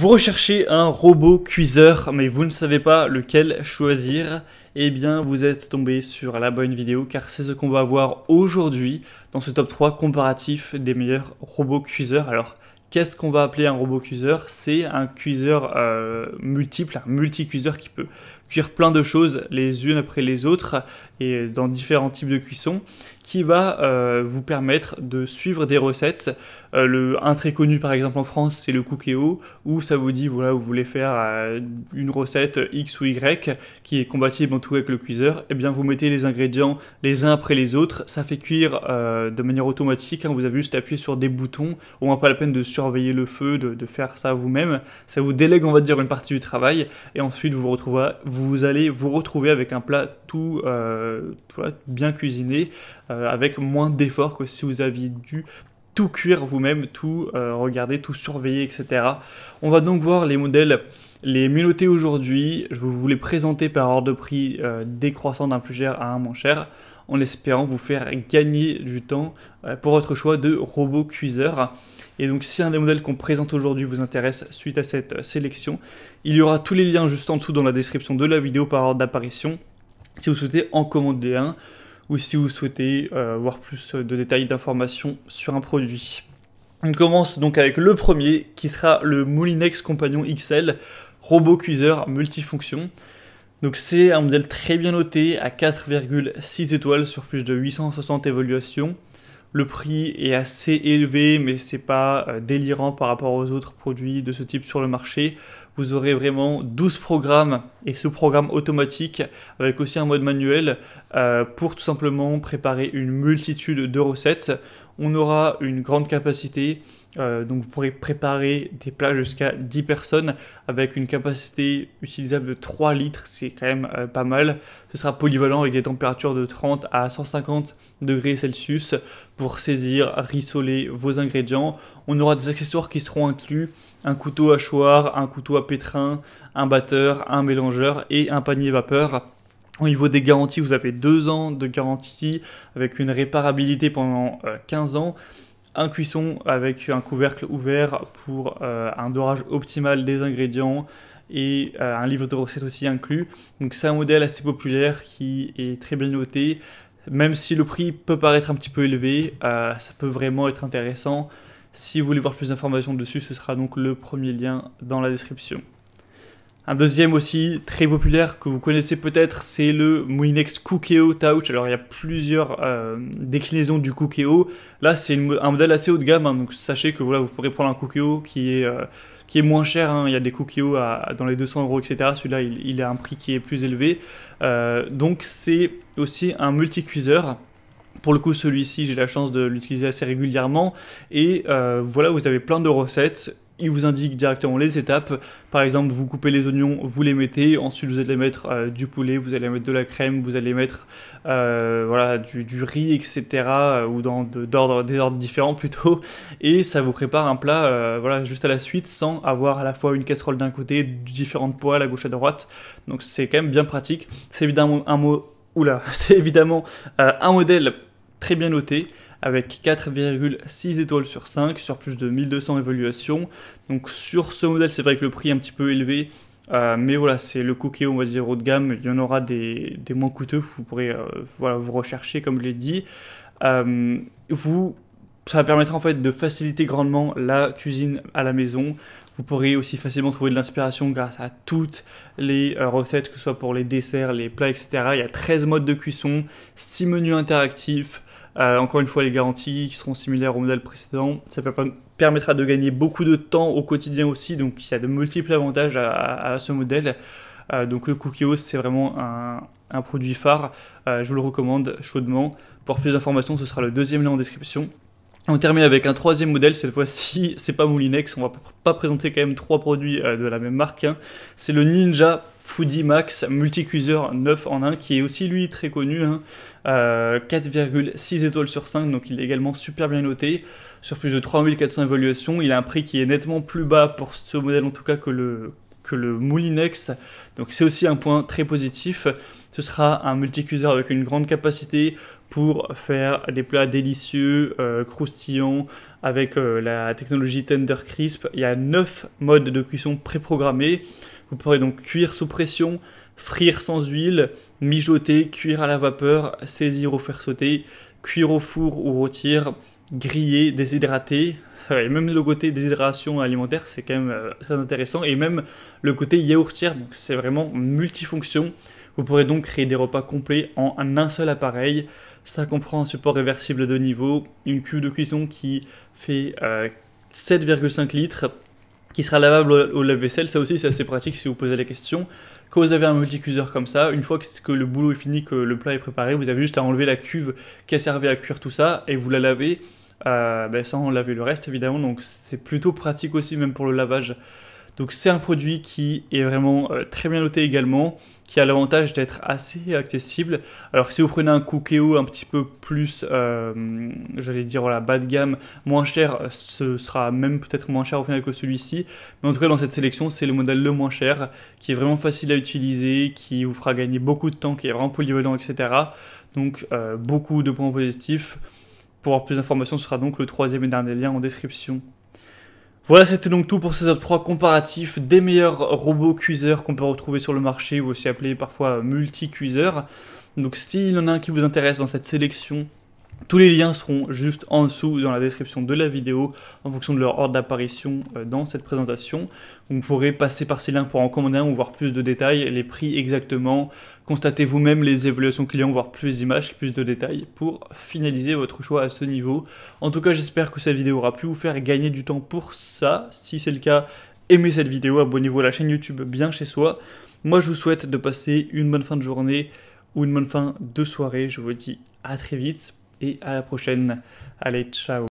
Vous recherchez un robot cuiseur, mais vous ne savez pas lequel choisir, eh bien vous êtes tombé sur la bonne vidéo, car c'est ce qu'on va voir aujourd'hui dans ce top 3 comparatif des meilleurs robots cuiseurs. Alors, qu'est-ce qu'on va appeler un robot cuiseur C'est un cuiseur euh, multiple, un multi qui peut cuire plein de choses les unes après les autres, et dans différents types de cuissons, qui va euh, vous permettre de suivre des recettes. Euh, le, un très connu par exemple en France, c'est le Cookéo, où ça vous dit, voilà, vous voulez faire euh, une recette X ou Y qui est compatible en tout avec le cuiseur, et eh bien vous mettez les ingrédients les uns après les autres, ça fait cuire de manière automatique, hein. vous avez juste appuyé sur des boutons, au moins pas la peine de surveiller le feu, de, faire ça vous-même, ça vous délègue on va dire une partie du travail, et ensuite vous, vous allez vous retrouver avec un plat tout bien cuisiné, euh, avec moins d'efforts que si vous aviez dû tout cuire vous-même, tout euh, regarder, tout surveiller, etc. On va donc voir les modèles, les notés aujourd'hui. Je vous les présenter par ordre de prix euh, décroissant d'un plus cher à un moins cher, en espérant vous faire gagner du temps pour votre choix de robot cuiseur. Et donc si un des modèles qu'on présente aujourd'hui vous intéresse suite à cette sélection, il y aura tous les liens juste en dessous dans la description de la vidéo par ordre d'apparition. Si vous souhaitez en commander un, ou si vous souhaitez euh, voir plus de détails d'informations sur un produit. On commence donc avec le premier qui sera le Moulinex Compagnon XL robot cuiseur multifonction. Donc c'est un modèle très bien noté à 4,6 étoiles sur plus de 860 évaluations. Le prix est assez élevé, mais c'est pas euh, délirant par rapport aux autres produits de ce type sur le marché. Vous aurez vraiment 12 programmes et ce programme automatique avec aussi un mode manuel euh, pour tout simplement préparer une multitude de recettes. On aura une grande capacité, euh, donc vous pourrez préparer des plats jusqu'à 10 personnes avec une capacité utilisable de 3 litres, c'est quand même euh, pas mal. Ce sera polyvalent avec des températures de 30 à 150 degrés Celsius pour saisir, rissoler vos ingrédients. On aura des accessoires qui seront inclus, un couteau à choir, un couteau à pétrin, un batteur, un mélangeur et un panier vapeur au niveau des garanties, vous avez 2 ans de garantie avec une réparabilité pendant 15 euh, ans. Un cuisson avec un couvercle ouvert pour euh, un dorage optimal des ingrédients et euh, un livre de recettes aussi inclus. Donc c'est un modèle assez populaire qui est très bien noté. Même si le prix peut paraître un petit peu élevé, ça peut vraiment être intéressant. Si vous voulez voir plus d'informations dessus, ce sera donc le premier lien dans la description. Un deuxième aussi très populaire que vous connaissez peut-être, c'est le Moulinex Cookeo Touch. Alors il y a plusieurs euh, déclinaisons du Cookeo. Là c'est un modèle assez haut de gamme, hein. donc sachez que voilà, vous pourrez prendre un Cookeo qui est, euh, qui est moins cher. Hein. Il y a des Cookeo dans les 200 euros, etc. Celui-là il, a un prix qui est plus élevé. Euh, donc c'est aussi un multicuiseur. Pour le coup, celui-ci, j'ai la chance de l'utiliser assez régulièrement. Et euh, voilà, vous avez plein de recettes. Il vous indique directement les étapes. Par exemple, vous coupez les oignons, vous les mettez. Ensuite, vous allez mettre euh, du poulet, vous allez mettre de la crème, vous allez mettre euh, voilà, du, riz, etc. ou dans des ordres différents plutôt. Et ça vous prépare un plat voilà, juste à la suite sans avoir à la fois une casserole d'un côté, différentes poêles à gauche et à droite. Donc c'est quand même bien pratique. C'est évidemment un mot Oula, c'est évidemment un modèle très bien noté avec 4,6 étoiles sur 5 sur plus de 1200 évaluations. Donc sur ce modèle, c'est vrai que le prix est un petit peu élevé, euh, mais voilà, c'est le coquet on va dire, haut de gamme. Il y en aura des, moins coûteux, vous pourrez euh, voilà, vous rechercher, comme je l'ai dit. Euh, vous, ça permettra en fait de faciliter grandement la cuisine à la maison. Vous pourrez aussi facilement trouver de l'inspiration grâce à toutes les recettes, que ce soit pour les desserts, les plats, etc. Il y a 13 modes de cuisson, 6 menus interactifs, euh, encore une fois, les garanties qui seront similaires au modèle précédent. Ça permettra de gagner beaucoup de temps au quotidien aussi, donc il y a de multiples avantages à, ce modèle. Euh, donc le Cookie c'est vraiment un, produit phare. Euh, je vous le recommande chaudement. Pour plus d'informations, ce sera le deuxième lien en description. On termine avec un troisième modèle, cette fois-ci, c'est pas Moulinex, on va pas présenter quand même trois produits de la même marque. Hein. C'est le Ninja Max Multicuiseur 9 en 1, qui est aussi lui très connu, 4,6 hein. euh, étoiles sur 5, donc il est également super bien noté, sur plus de 3400 évaluations, il a un prix qui est nettement plus bas pour ce modèle en tout cas que le, que le Moulinex, donc c'est aussi un point très positif. Ce sera un multicuiseur avec une grande capacité pour faire des plats délicieux, euh, croustillants, avec euh, la technologie Tender Crisp. Il y a 9 modes de cuisson préprogrammés. Vous pourrez donc cuire sous pression, frire sans huile, mijoter, cuire à la vapeur, saisir ou faire sauter, cuire au four ou rôtir, griller, déshydrater. Euh, et même le côté déshydratation alimentaire, c'est quand même euh, très intéressant. Et même le côté yaourtière, donc c'est vraiment multifonction. Vous pourrez donc créer des repas complets en un seul appareil. Ça comprend un support réversible de niveau, une cuve de cuisson qui fait 7,5 euh, litres, qui sera lavable au lave-vaisselle. Ça aussi, c'est assez pratique si vous posez la question. Quand vous avez un multicuseur comme ça, une fois que le boulot est fini, que le plat est préparé, vous avez juste à enlever la cuve qui a servi à cuire tout ça et vous la lavez sans euh, en sans laver le reste évidemment. Donc c'est plutôt pratique aussi, même pour le lavage. Donc c'est un produit qui est vraiment euh, très bien noté également, qui a l'avantage d'être assez accessible. Alors si vous prenez un Cookeo un petit peu plus, euh, j'allais dire voilà, bas de gamme, moins cher, euh, ce sera même peut-être moins cher au final que celui-ci. Mais en tout cas dans cette sélection, c'est le modèle le moins cher, qui est vraiment facile à utiliser, qui vous fera gagner beaucoup de temps, qui est vraiment polyvalent, etc. Donc beaucoup de points positifs. Pour avoir plus d'informations, ce sera donc le troisième et dernier lien en description. Voilà, c'était donc tout pour ces top 3 comparatif des meilleurs robots cuiseurs qu'on peut retrouver sur le marché ou aussi appelés parfois multi-cuiseurs. Donc s'il y en a un qui vous intéresse dans cette sélection, tous les liens seront juste en dessous dans la description de la vidéo en fonction de leur ordre d'apparition euh, dans cette présentation. Vous pourrez passer par ces liens pour en commander un ou voir plus de détails, les prix exactement, Constatez vous-même les évaluations clients, voir plus d'images, plus de détails pour finaliser votre choix à ce niveau. En tout cas, j'espère que cette vidéo aura pu vous faire gagner du temps pour ça. Si c'est le cas, aimez cette vidéo, abonnez-vous à la chaîne YouTube bien chez soi. Moi, je vous souhaite de passer une bonne fin de journée ou une bonne fin de soirée. Je vous dis à très vite et à la prochaine. Allez, ciao